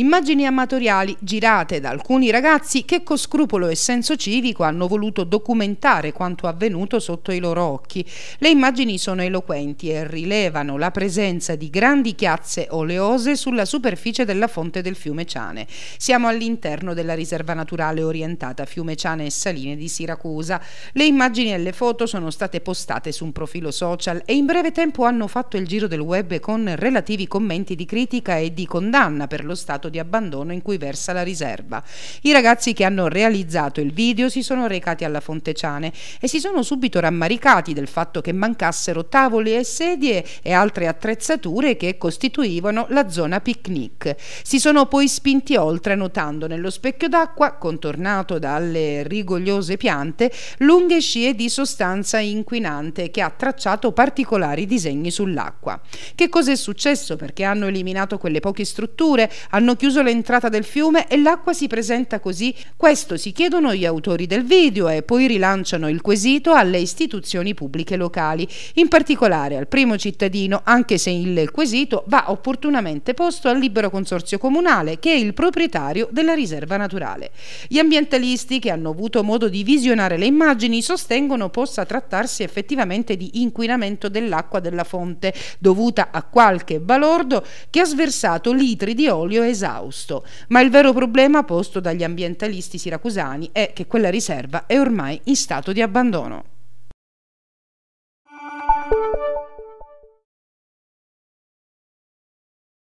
Immagini amatoriali girate da alcuni ragazzi che con scrupolo e senso civico hanno voluto documentare quanto avvenuto sotto i loro occhi. Le immagini sono eloquenti e rilevano la presenza di grandi chiazze oleose sulla superficie della fonte del fiume Ciane. Siamo all'interno della riserva naturale orientata Fiume Ciane e Saline di Siracusa. Le immagini e le foto sono state postate su un profilo social e in breve tempo hanno fatto il giro del web con relativi commenti di critica e di condanna per lo stato di abbandono in cui versa la riserva. I ragazzi che hanno realizzato il video si sono recati alla Fonteciane e si sono subito rammaricati del fatto che mancassero tavoli e sedie e altre attrezzature che costituivano la zona picnic. Si sono poi spinti oltre notando nello specchio d'acqua, contornato dalle rigogliose piante, lunghe scie di sostanza inquinante che ha tracciato particolari disegni sull'acqua. Che cosa è successo? Perché hanno eliminato quelle poche strutture? Hanno chiuso l'entrata del fiume e l'acqua si presenta così? Questo si chiedono gli autori del video e poi rilanciano il quesito alle istituzioni pubbliche locali, in particolare al primo cittadino, anche se il quesito va opportunamente posto al libero consorzio comunale, che è il proprietario della riserva naturale. Gli ambientalisti che hanno avuto modo di visionare le immagini sostengono possa trattarsi effettivamente di inquinamento dell'acqua della fonte, dovuta a qualche balordo che ha sversato litri di olio e esausto, ma il vero problema posto dagli ambientalisti siracusani è che quella riserva è ormai in stato di abbandono.